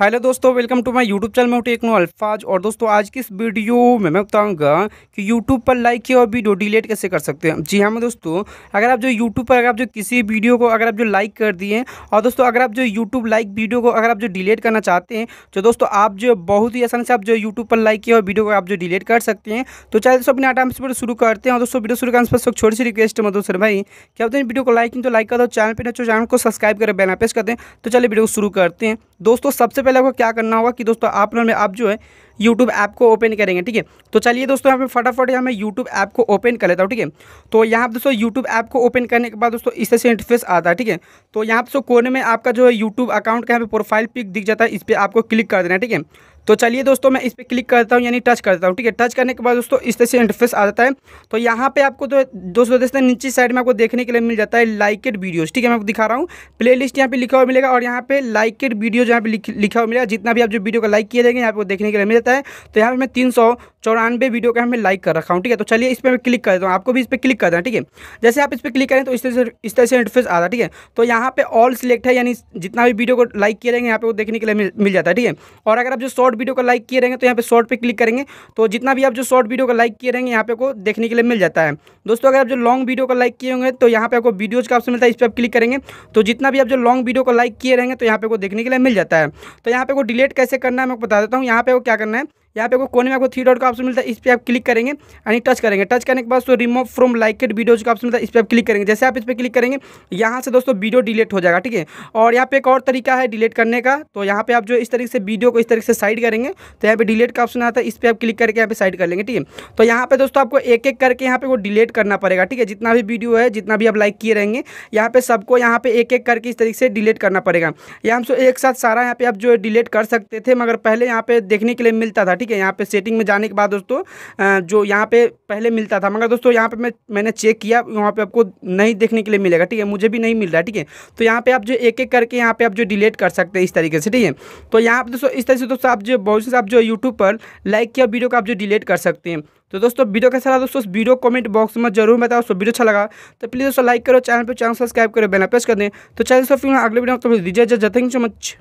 hello दोस्तों welcome to my YouTube channel में मैं टेक्नो अल्फाज और दोस्तों आज की इस वीडियो में मैं बताऊंगा कि यूट्यूब पर लाइक किया और वीडियो डिलीट कैसे कर सकते हैं जी हाँ मैं दोस्तों अगर आप जो यूट्यूब पर अगर आप जो किसी वीडियो को अगर आप जो लाइक कर दिए और दोस्तों अगर आप जो यूट्यूब लाइक वीडियो को अगर आप जो डिलीट करना चाहते हैं तो दोस्तों आप जो बहुत ही आसान से आप जो यूट्यूब पर लाइक किया और वीडियो को आप जो डिलीट कर सकते हैं तो चाहे दोस्तों अपने आटाम से शुरू करते हैं और दोस्तों वीडियो शुरू करने से छोटी सी रिक्वेस्ट है दोस्तों भाई क्या होते हैं वीडियो को लाइक तो लाइक कर दो चैनल पर तो चैनल को सब्सक्राइब करें बैना पेश करते हैं तो चलिए वीडियो को शुरू करते हैं दोस्तों सबसे पहले आपको क्या करना होगा कि दोस्तों आप में आप जो है यूट्यूब ऐप को ओपन करेंगे ठीक है तो चलिए दोस्तों यहाँ पे फटाफट यहाँ मैं यूट्यूब ऐप को ओपन कर लेता हूँ ठीक है तो यहाँ पर दोस्तों यूट्यूब ऐप को ओपन करने के बाद दोस्तों इस तरह से इंटरफेस आता है ठीक है तो यहाँ पर कोने में आपका जो है यूट्यूब अकाउंट का यहाँ पर प्रोफाइल पिक दिख जाता है इस पर आपको क्लिक कर देना है ठीक है तो चलिए दोस्तों मैं इस पर क्लिक करता हूँ यानी टच करता हूँ ठीक है टच करने के बाद दोस्तों इस तरह से इंटरफेस आ जाता है तो यहाँ पे आपको तो दोस्तों दोस्तों नीचे साइड में आपको देखने के लिए मिल जाता है लाइकेड वीडियोस ठीक है मैं आपको दिखा रहा हूँ प्ले लिस्ट यहाँ पे लिखा हुआ मिलेगा और यहाँ पे लाइकेड वीडियो यहाँ पे लिखा हुआ मिलेगा जितना भी आप जो वीडियो को लाइक किया जाएंगे यहाँ पे देखने के लिए मिल रहता है तो यहाँ पर मैं तीन सौ चौरानवे वीडियो का हमें लाइक कर रखा हूँ ठीक है तो चलिए इस पर मैं क्लिक कर देता हूँ आपको भी इस पर क्लिक कर देना ठीक है जैसे आप इस पर क्लिक करें तो इस तरह से इस तरह से इंटरफेस आ रहा है ठीक है तो यहाँ पे ऑल सिलेक्ट है यानी जितना भी वीडियो को लाइक किए रहेंगे यहाँ पे वो देखने के लिए मिल जाता है ठीक है और अगर आप जो शॉर्ट वीडियो को लाइक किए रहेंगे तो यहाँ पर शॉर्ट पर क्लिक करेंगे तो जितना भी आप जो शॉर्ट वीडियो को लाइक किए रहेंगे यहाँ पे को देखने के लिए मिल जाता है दोस्तों अगर आप जो लॉन्ग वीडियो को लाइक किए होंगे तो यहाँ पे आपको वीडियोज़ का ऑप्शन मिलता है इस पर आप क्लिक करेंगे तो जितना भी आप जो लॉन्ग वीडियो को लाइक किए रहेंगे तो यहाँ पे को देखने के लिए मिल जाता है तो यहाँ पे को डिलीट कैसे करना है मैं बता देता हूँ यहाँ पे वो क्या करना है यहाँ पे आपको कोने में आपको थ्री डॉट का ऑप्शन मिलता है इस पर आप क्लिक करेंगे यानी टच करेंगे टच करने के बाद तो रिमूव फ्रॉम लाइकेड वीडियोज का ऑप्शन मिलता है इस पर आप क्लिक करेंगे जैसे आप इस पर क्लिक करेंगे यहाँ से दोस्तों वीडियो डिलीट हो जाएगा ठीक है और यहाँ पे एक और तरीका है डिलीट करने का तो यहाँ पे आप जो इस तरीके से वीडियो को इस तरीके से साइड करेंगे तो यहाँ पे डिलीट का ऑप्शन आता है इस पर आप क्लिक करके यहाँ पे साइड कर लेंगे ठीक है तो यहाँ पे दोस्तों आपको एक एक करके यहाँ पे वो डिलीट करना पड़ेगा ठीक है जितना भी वीडियो है जितना भी आप लाइक किए रहेंगे यहाँ पे सबको यहाँ पे एक एक करके इस तरीके से डिलीट करना पड़ेगा या हम एक साथ सारा यहाँ पे आप जो डिलीट कर सकते थे मगर पहले यहाँ पे देखने के लिए मिलता था ठीक ठीक है यहाँ पे सेटिंग में जाने के बाद दोस्तों जो यहाँ पे पहले मिलता था मगर दोस्तों यहाँ पे मैं मैंने चेक किया वहाँ पे आपको नहीं देखने के लिए मिलेगा ठीक है मुझे भी नहीं मिल रहा ठीक है तो यहाँ पे आप जो एक एक करके यहाँ पे आप जो डिलीट कर सकते हैं इस तरीके से ठीक है तो यहाँ पर दोस्तों इस तरह से दोस्तों आप जो बहुत आप जो यूट्यूब पर लाइक किया वीडियो को आप जो डिलीट कर सकते हैं तो दोस्तों वीडियो कैसा लगा दोस्तों वीडियो कमेंट बॉक्स में जरूर बताओ दोस्तों वीडियो अच्छा लगा तो प्लीज़ दोस्तों लाइक करो चैनल पर चैनल सब्सक्राइब करो बेना प्रेस कर दें तो चैनल दोस्तों फिर अगले वीडियो में तो दीजिए थैंक यू सो मच